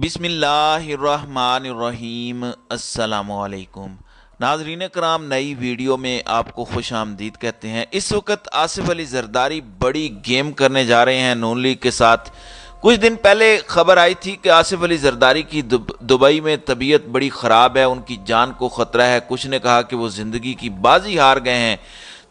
बिसमीम अल्लाम नाजरीन कराम नई वीडियो में आपको खुश आमदीद कहते हैं इस वक्त आसिफ अली जरदारी बड़ी गेम करने जा रहे हैं नून लीग के साथ कुछ दिन पहले खबर आई थी कि आसिफ अली जरदारी की दुबई में तबीयत बड़ी ख़राब है उनकी जान को ख़तरा है कुछ ने कहा कि वो ज़िंदगी की बाजी हार गए हैं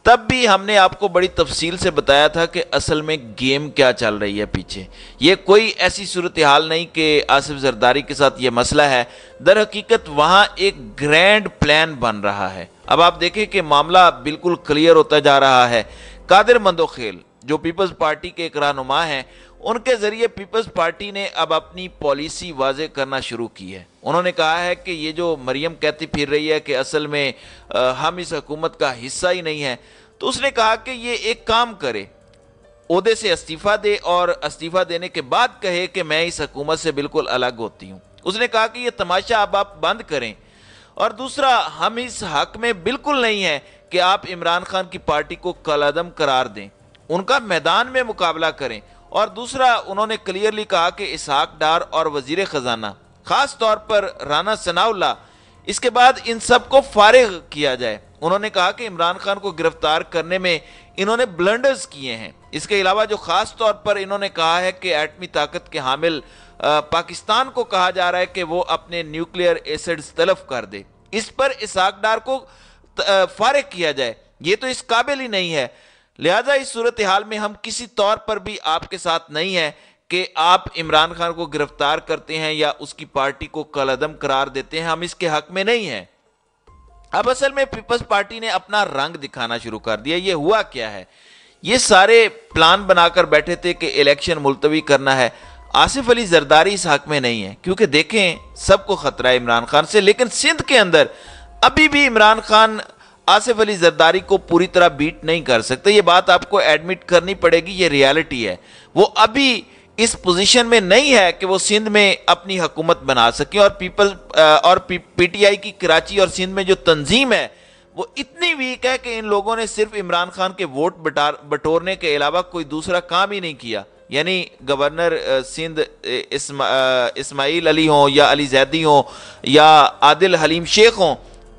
तब भी हमने आपको बड़ी तफसील से बताया था कि असल में गेम क्या चल रही है पीछे ये कोई ऐसी सूरत हाल नहीं कि आसिफ जरदारी के साथ ये मसला है दर हकीकत वहाँ एक ग्रैंड प्लान बन रहा है अब आप देखें कि मामला बिल्कुल क्लियर होता जा रहा है कादिर मंदोखेल जो पीपल्स पार्टी के एक रहनुमा हैं उनके ज़रिए पीपल्स पार्टी ने अब अपनी पॉलिसी वाजे करना शुरू की है उन्होंने कहा है कि ये जो मरियम कहती फिर रही है कि असल में हम इस हकूमत का हिस्सा ही नहीं है तो उसने कहा कि ये एक काम करे उहदे से इस्तीफ़ा दे और इस्तीफ़ा देने के बाद कहे कि मैं इस हकूमत से बिल्कुल अलग होती हूँ उसने कहा कि यह तमाशा अब आप बंद करें और दूसरा हम इस हक में बिल्कुल नहीं है कि आप इमरान खान की पार्टी को कलदम करार दें उनका मैदान में मुकाबला करें और दूसरा उन्होंने क्लियरली कहा कि इसहाक डार और वजीर ख़जाना ख़ास तौर पर राना सनाउल्ला इसके बाद इन सब को फारिग किया जाए उन्होंने कहा कि इमरान खान को गिरफ्तार करने में इन्होंने ब्लंडर्स किए हैं इसके अलावा जो ख़ास तौर पर इन्होंने कहा है कि एटमी ताकत के हामिल पाकिस्तान को कहा जा रहा है कि वो अपने न्यूक्लियर एसिड्स तलफ कर दे इस पर इसहाक डार को फारिग किया जाए ये तो इस काबिल ही नहीं है लिहाजा इस सूरत हाल में हम किसी तौर पर भी आपके साथ नहीं है कि आप इमरान खान को गिरफ्तार करते हैं या उसकी पार्टी को कलदम करार देते हैं हम इसके हक में नहीं है अब असल में पीपल्स पार्टी ने अपना रंग दिखाना शुरू कर दिया ये हुआ क्या है ये सारे प्लान बनाकर बैठे थे कि इलेक्शन मुलतवी करना है आसिफ अली जरदारी इस हक में नहीं है क्योंकि देखें सबको खतरा है इमरान खान से लेकिन सिंध के अंदर अभी भी इमरान खान आसिफ अली जरदारी को पूरी तरह बीट नहीं कर सकते ये बात आपको एडमिट करनी पड़ेगी ये रियलिटी है वो अभी इस पोजीशन में नहीं है कि वो सिंध में अपनी हुकूमत बना सके और पीपल और पीटीआई की कराची और सिंध में जो तंजीम है वो इतनी वीक है कि इन लोगों ने सिर्फ इमरान खान के वोट बटार बटोरने के अलावा कोई दूसरा काम ही नहीं किया यानी गवर्नर सिंध इस्मा, इस्माइल अली हों या अली जैदी हों या आदिल हलीम शेख हों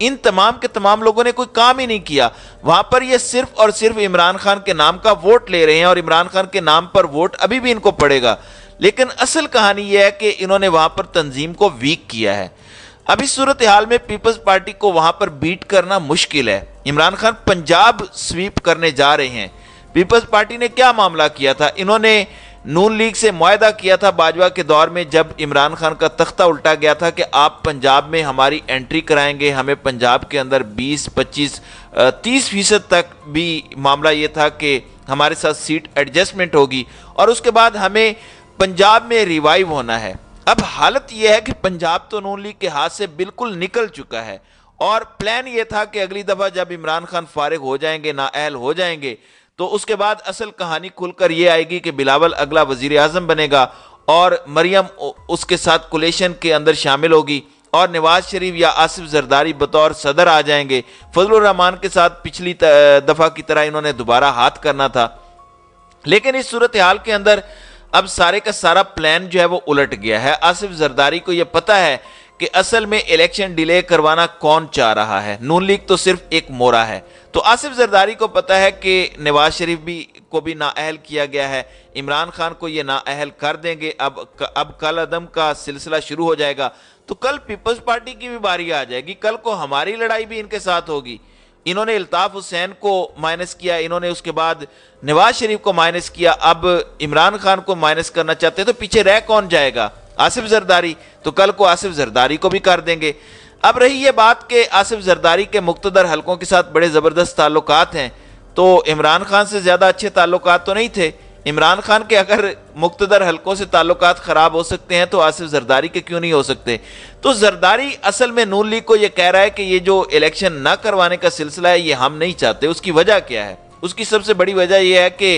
इन तमाम के तमाम लोगों ने कोई काम ही नहीं किया वहां पर ये सिर्फ और सिर्फ इमरान खान के नाम का वोट ले रहे हैं और इमरान खान के नाम पर वोट अभी भी इनको पड़ेगा लेकिन असल कहानी यह है कि इन्होंने वहां पर तंजीम को वीक किया है अभी सूरत हाल में पीपल्स पार्टी को वहां पर बीट करना मुश्किल है इमरान खान पंजाब स्वीप करने जा रहे हैं पीपल्स पार्टी ने क्या मामला किया था इन्होंने नून लीग से मुआदा किया था बाजवा के दौर में जब इमरान खान का तख्ता उल्टा गया था कि आप पंजाब में हमारी एंट्री कराएंगे हमें पंजाब के अंदर 20, 25, 30 फीसद तक भी मामला ये था कि हमारे साथ सीट एडजस्टमेंट होगी और उसके बाद हमें पंजाब में रिवाइव होना है अब हालत यह है कि पंजाब तो नून लीग के हाथ से बिल्कुल निकल चुका है और प्लान ये था कि अगली दफ़ा जब इमरान खान फारग हो जाएंगे नाअल हो जाएंगे तो उसके बाद असल कहानी खुलकर यह आएगी कि बिलावल अगला वजीर अजम बनेगा और मरियम उसके साथ कुलेशन के अंदर शामिल होगी और नवाज शरीफ या आसिफ जरदारी बतौर सदर आ जाएंगे फजलरहमान के साथ पिछली दफ़ा की तरह इन्होंने दोबारा हाथ करना था लेकिन इस सूरत हाल के अंदर अब सारे का सारा प्लान जो है वो उलट गया है आसिफ जरदारी को यह पता है कि असल में इलेक्शन डिले करवाना कौन चाह रहा है नून लीग तो सिर्फ एक मोरा है तो आसिफ जरदारी को पता है कि नवाज शरीफ भी को भी नाअहल किया गया है इमरान खान को ये नाअहल कर देंगे अब अब कल अदम का सिलसिला शुरू हो जाएगा तो कल पीपल्स पार्टी की भी बारी आ जाएगी कल को हमारी लड़ाई भी इनके साथ होगी इन्होंने अल्ताफ़ हुसैन को माइनस किया इन्होंने उसके बाद नवाज शरीफ को माइनस किया अब इमरान खान को माइनस करना चाहते हैं तो पीछे रह कौन जाएगा आसिफ जरदारी तो कल को आसिफ जरदारी को भी कर देंगे अब रही ये बात कि आसिफ जरदारी के मुख्तर हलकों के साथ बड़े ज़बरदस्त ताल्लुक हैं तो इमरान खान से ज़्यादा अच्छे ताल्लुक तो नहीं थे इमरान खान के अगर मुख्तर हलकों से ताल्लुक ख़राब हो सकते हैं तो आसिफ जरदारी के क्यों नहीं हो सकते तो जरदारी असल में नून लीग को यह कह रहा है कि ये जो इलेक्शन ना करवाने का सिलसिला है ये हम नहीं चाहते उसकी वजह क्या है उसकी सबसे बड़ी वजह यह है कि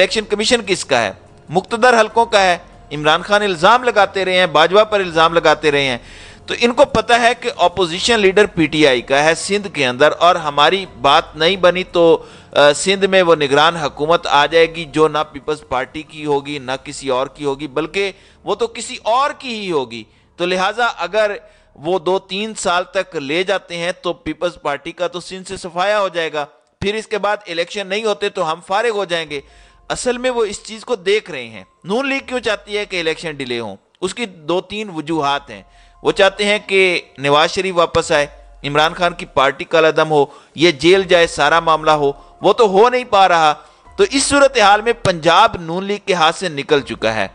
इलेक्शन कमीशन किसका है मुख्तर हलकों का है इमरान खान इल्ज़ाम लगाते रहे हैं बाजवा पर इल्ज़ाम लगाते रहे हैं तो इनको पता है कि अपोजिशन लीडर पीटीआई का है सिंध के अंदर और हमारी बात नहीं बनी तो सिंध में वो निगरान हुकूमत आ जाएगी जो ना पीपल्स पार्टी की होगी ना किसी और की होगी बल्कि वो तो किसी और की ही होगी तो लिहाजा अगर वो दो तीन साल तक ले जाते हैं तो पीपल्स पार्टी का तो सिंध से सफाया हो जाएगा फिर इसके बाद इलेक्शन नहीं होते तो हम फारिग हो जाएंगे असल में वो इस चीज़ को देख रहे हैं नून लीग क्यों चाहती है कि इलेक्शन डिले हो उसकी दो तीन वजूहत हैं वो चाहते हैं कि नवाज शरीफ वापस आए इमरान खान की पार्टी का लदम हो यह जेल जाए सारा मामला हो वो तो हो नहीं पा रहा तो इस सूरत हाल में पंजाब नून लीग के हाथ से निकल चुका है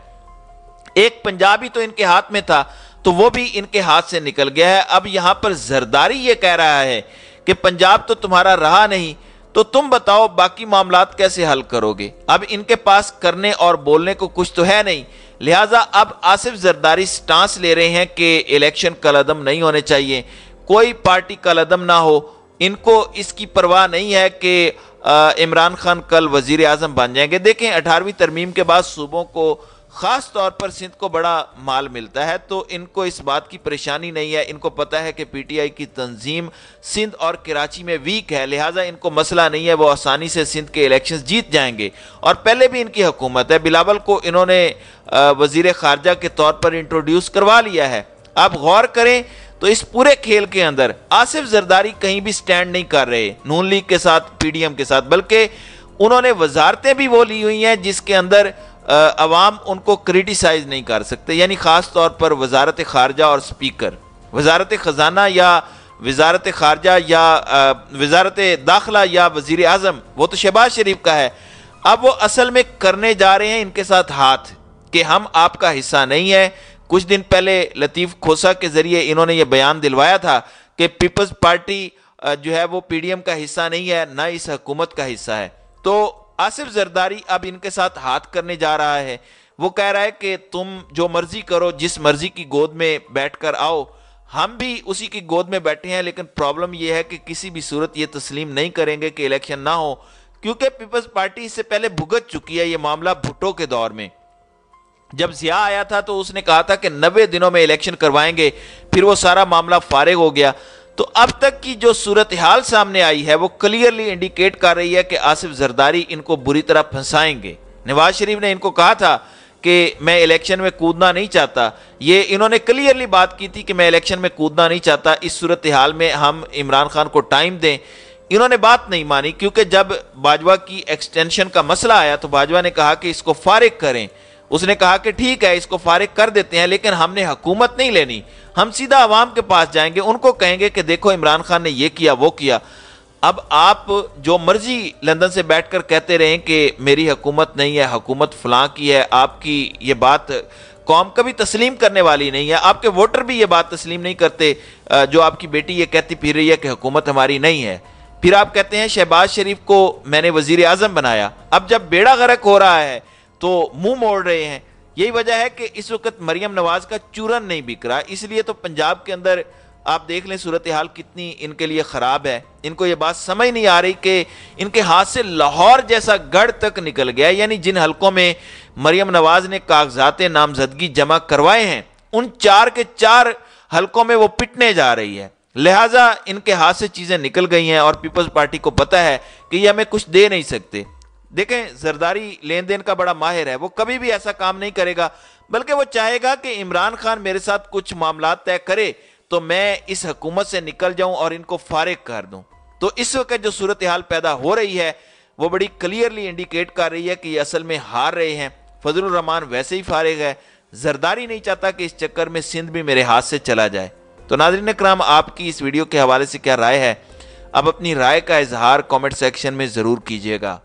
एक पंजाबी तो इनके हाथ में था तो वो भी इनके हाथ से निकल गया है अब यहां पर जरदारी ये कह रहा है कि पंजाब तो तुम्हारा रहा नहीं तो तुम बताओ बाकी मामला कैसे हल करोगे अब इनके पास करने और बोलने को कुछ तो है नहीं लिहाजा अब आसिफ जरदारी स्टांस ले रहे हैं कि इलेक्शन कलदम नहीं होने चाहिए कोई पार्टी कलदम ना हो इनको इसकी परवाह नहीं है कि इमरान खान कल वजीर आजम बन जाएंगे देखें अठारहवीं तरमीम के बाद सूबों को ख़ास तौर पर सिंध को बड़ा माल मिलता है तो इनको इस बात की परेशानी नहीं है इनको पता है कि पीटीआई की तंजीम सिंध और कराची में वीक है लिहाजा इनको मसला नहीं है वो आसानी से सिंध के इलेक्शन जीत जाएंगे और पहले भी इनकी हुकूमत है बिलावल को इन्होंने वजीर खारजा के तौर पर इंट्रोड्यूस करवा लिया है आप गौर करें तो इस पूरे खेल के अंदर आसिफ जरदारी कहीं भी स्टैंड नहीं कर रहे नून लीग के साथ पीडीएम के साथ बल्कि उन्होंने वजारतें भी वो ली हुई हैं जिसके अंदर आवाम उनको क्रिटिसाइज नहीं कर सकते यानी ख़ास तौर पर वजारत खारजा और स्पीकर वजारत ख़जाना या वजारत खारजा या वजारत दाखिला या वज़ी अजम वो तो शहबाज शरीफ का है अब वो असल में करने जा रहे हैं इनके साथ हाथ कि हम आपका हिस्सा नहीं है कुछ दिन पहले लतीफ़ खोसा के ज़रिए इन्होंने ये बयान दिलवाया था कि पीपल्स पार्टी जो है वो पीडीएम का हिस्सा नहीं है ना इस हकूमत का हिस्सा है तो आसिफ जरदारी अब इनके साथ हाथ करने जा रहा है वो कह रहा है कि तुम जो मर्जी करो जिस मर्जी की गोद में बैठकर आओ हम भी उसी की गोद में बैठे हैं लेकिन प्रॉब्लम यह है कि किसी भी सूरत ये तस्लीम नहीं करेंगे कि इलेक्शन ना हो क्योंकि पीपल्स पार्टी इससे पहले भुगत चुकी है ये मामला भुट्टो के दौर में जब जिया आया था तो उसने कहा था कि नब्बे दिनों में इलेक्शन करवाएंगे फिर वो सारा मामला फारिग हो गया तो अब तक की जो सूरत हाल सामने आई है वो क्लियरली इंडिकेट कर रही है कि आसिफ जरदारी इनको बुरी तरह फंसाएंगे नवाज शरीफ ने इनको कहा था कि मैं इलेक्शन में कूदना नहीं चाहता ये इन्होंने क्लियरली बात की थी कि मैं इलेक्शन में कूदना नहीं चाहता इस सूरत हाल में हम इमरान खान को टाइम दें इन्होंने बात नहीं मानी क्योंकि जब बाजवा की एक्सटेंशन का मसला आया तो बाजवा ने कहा कि इसको फारिग करें उसने कहा कि ठीक है इसको फारिग कर देते हैं लेकिन हमने हकूमत नहीं लेनी हम सीधा आवाम के पास जाएंगे उनको कहेंगे कि देखो इमरान खान ने ये किया वो किया अब आप जो मर्जी लंदन से बैठकर कहते रहें कि मेरी हकूमत नहीं है हकूमत फलां की है आपकी ये बात कौम कभी तस्लीम करने वाली नहीं है आपके वोटर भी ये बात तस्लीम नहीं करते जो आपकी बेटी ये कहती फिर रही है कि हुकूमत हमारी नहीं है फिर आप कहते हैं शहबाज शरीफ को मैंने वजीर आजम बनाया अब जब बेड़ा गरक हो रहा है तो मुंह मोड़ रहे हैं यही वजह है कि इस वक्त मरियम नवाज का चूरन नहीं बिक रहा इसलिए तो पंजाब के अंदर आप देख लें सूरत हाल कितनी इनके लिए ख़राब है इनको ये बात समझ नहीं आ रही कि इनके हाथ से लाहौर जैसा गढ़ तक निकल गया यानी जिन हलकों में मरियम नवाज ने कागजात नामजदगी जमा करवाए हैं उन चार के चार हलकों में वो पिटने जा रही है लिहाजा इनके हाथ से चीज़ें निकल गई हैं और पीपल्स पार्टी को पता है कि ये हमें कुछ दे नहीं सकते देखें जरदारी लेन देन का बड़ा माहिर है वो कभी भी ऐसा काम नहीं करेगा बल्कि वो चाहेगा कि इमरान खान मेरे साथ कुछ मामला तय करे तो मैं इस हकूमत से निकल जाऊं और इनको फारिग कर दूं तो इस वक्त जो सूरत हाल पैदा हो रही है वो बड़ी क्लियरली इंडिकेट कर रही है कि ये असल में हार रहे हैं फजल रहमान वैसे ही फारिग है जरदारी नहीं चाहता कि इस चक्कर में सिंध भी मेरे हाथ से चला जाए तो नाजरीन कराम आपकी इस वीडियो के हवाले से क्या राय है अब अपनी राय का इजहार कॉमेंट सेक्शन में ज़रूर कीजिएगा